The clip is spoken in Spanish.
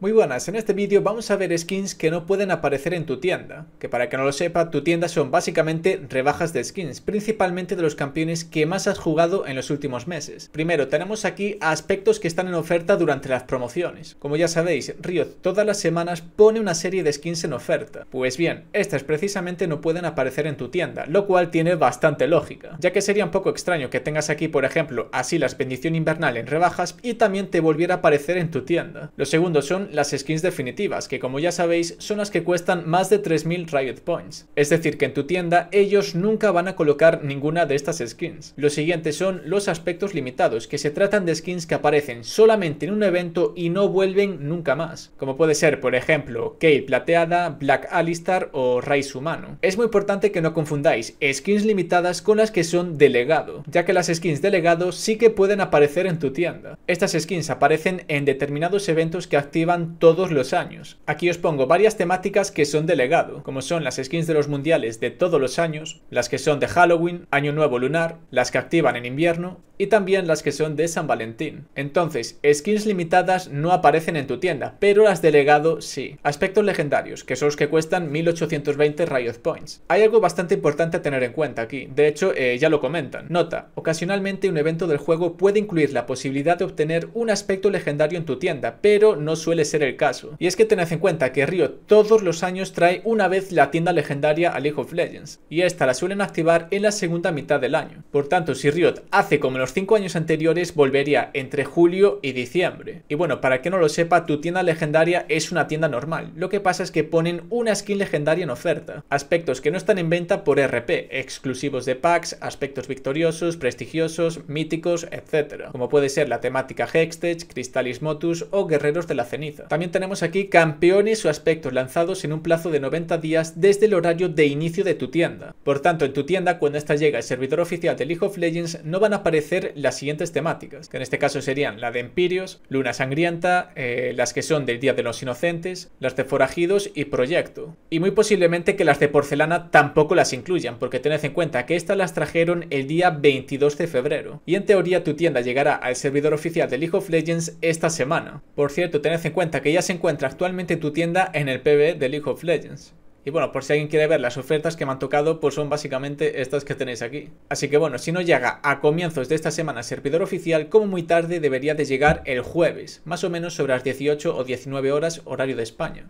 Muy buenas, en este vídeo vamos a ver skins que no pueden aparecer en tu tienda, que para que no lo sepa, tu tienda son básicamente rebajas de skins, principalmente de los campeones que más has jugado en los últimos meses. Primero, tenemos aquí aspectos que están en oferta durante las promociones. Como ya sabéis, Riot todas las semanas pone una serie de skins en oferta. Pues bien, estas precisamente no pueden aparecer en tu tienda, lo cual tiene bastante lógica, ya que sería un poco extraño que tengas aquí, por ejemplo, así las bendición invernal en rebajas y también te volviera a aparecer en tu tienda. Los segundos son las skins definitivas, que como ya sabéis son las que cuestan más de 3.000 Riot Points. Es decir, que en tu tienda ellos nunca van a colocar ninguna de estas skins. Lo siguiente son los aspectos limitados, que se tratan de skins que aparecen solamente en un evento y no vuelven nunca más. Como puede ser, por ejemplo, Kate Plateada, Black Alistar o Raiz Humano. Es muy importante que no confundáis skins limitadas con las que son delegado, ya que las skins de sí que pueden aparecer en tu tienda. Estas skins aparecen en determinados eventos que activan todos los años. Aquí os pongo varias temáticas que son delegado, como son las skins de los mundiales de todos los años, las que son de Halloween, Año Nuevo Lunar, las que activan en invierno y también las que son de San Valentín. Entonces, skins limitadas no aparecen en tu tienda, pero las de legado sí. Aspectos legendarios, que son los que cuestan 1820 Riot Points. Hay algo bastante importante a tener en cuenta aquí, de hecho eh, ya lo comentan. Nota, ocasionalmente un evento del juego puede incluir la posibilidad de obtener un aspecto legendario en tu tienda, pero no suele ser ser el caso. Y es que tened en cuenta que Riot todos los años trae una vez la tienda legendaria a League of Legends, y esta la suelen activar en la segunda mitad del año. Por tanto, si Riot hace como los 5 años anteriores, volvería entre julio y diciembre. Y bueno, para que no lo sepa, tu tienda legendaria es una tienda normal, lo que pasa es que ponen una skin legendaria en oferta, aspectos que no están en venta por RP, exclusivos de packs, aspectos victoriosos, prestigiosos, míticos, etc. Como puede ser la temática Hextech, Cristalis Motus o Guerreros de la Ceniza. También tenemos aquí campeones o aspectos lanzados en un plazo de 90 días desde el horario de inicio de tu tienda. Por tanto, en tu tienda, cuando esta llega al servidor oficial de League of Legends, no van a aparecer las siguientes temáticas, que en este caso serían la de Empirios, Luna Sangrienta, eh, las que son del Día de los Inocentes, las de Forajidos y Proyecto. Y muy posiblemente que las de Porcelana tampoco las incluyan, porque tened en cuenta que estas las trajeron el día 22 de febrero. Y en teoría tu tienda llegará al servidor oficial de League of Legends esta semana. Por cierto, tened en cuenta que ya se encuentra actualmente tu tienda en el PB de League of Legends. Y bueno, por si alguien quiere ver las ofertas que me han tocado, pues son básicamente estas que tenéis aquí. Así que bueno, si no llega a comienzos de esta semana servidor oficial, como muy tarde debería de llegar el jueves, más o menos sobre las 18 o 19 horas horario de España.